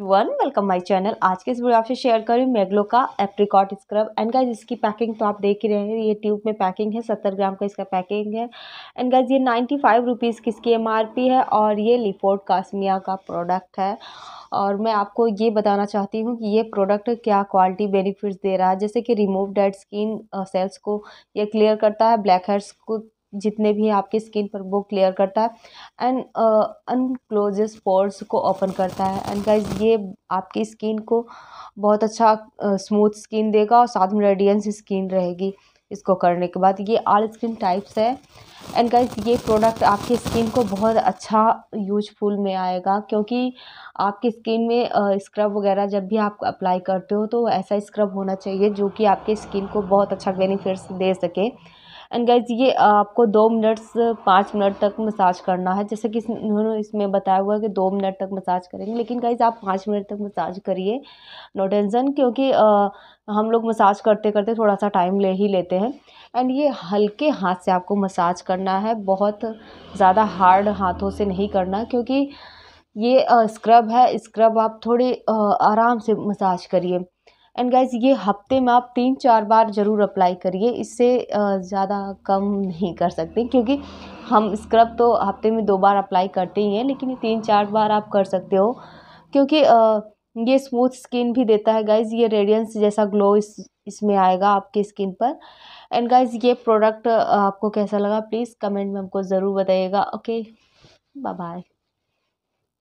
one welcome my channel आज के इस वीडियो आपसे शेयर करूँ मेगलो का एप्रिकॉट स्क्रब एंड गाइज इसकी पैकिंग तो आप देख ही रहे हैं ये ट्यूब में पैकिंग है सत्तर ग्राम का इसका पैकिंग है एंड गाइज ये नाइन्टी फाइव रुपीज़ की इसकी एम है और ये लिफोर्ड कासमिया का प्रोडक्ट है और मैं आपको ये बताना चाहती हूँ कि ये प्रोडक्ट क्या क्वालिटी बेनिफिट्स दे रहा है जैसे कि रिमूव डेड स्किन सेल्स को ये क्लियर करता है ब्लैक हेड्स को जितने भी आपके स्किन पर वो क्लियर करता है एंड अनक्लोजेस पोर्स को ओपन करता है एंड गाइज ये आपकी स्किन को बहुत अच्छा स्मूथ uh, स्किन देगा और साथ में रेडियंस स्किन रहेगी इसको करने के बाद ये ऑल स्किन टाइप्स है एंड गाइज ये प्रोडक्ट आपकी स्किन को बहुत अच्छा यूजफुल में आएगा क्योंकि आपकी स्किन में स्क्रब uh, वगैरह जब भी आप अप्लाई करते हो तो ऐसा स्क्रब होना चाहिए जो कि आपके स्किन को बहुत अच्छा बेनिफिट्स दे सके एंड गाइज ये आपको दो मिनट पाँच मिनट तक मसाज करना है जैसे कि उन्होंने इसमें बताया हुआ है कि दो मिनट तक मसाज करेंगे लेकिन गाइज आप पाँच मिनट तक मसाज करिए नो टेंसन क्योंकि आ, हम लोग मसाज करते करते थोड़ा सा टाइम ले ही लेते हैं एंड ये हल्के हाथ से आपको मसाज करना है बहुत ज़्यादा हार्ड हाथों से नहीं करना क्योंकि ये स्क्रब है स्क्रब आप थोड़ी आराम से मसाज करिए एंड गाइज ये हफ्ते में आप तीन चार बार ज़रूर अप्लाई करिए इससे ज़्यादा कम नहीं कर सकते क्योंकि हम स्क्रब तो हफ्ते में दो बार अप्लाई करते ही हैं लेकिन तीन चार बार आप कर सकते हो क्योंकि ये स्मूथ स्किन भी देता है गाइज ये रेडियंस जैसा ग्लो इस इसमें आएगा आपके स्किन पर एंड गाइज ये प्रोडक्ट आपको कैसा लगा प्लीज़ कमेंट में हमको ज़रूर बताइएगा ओके बाय बाय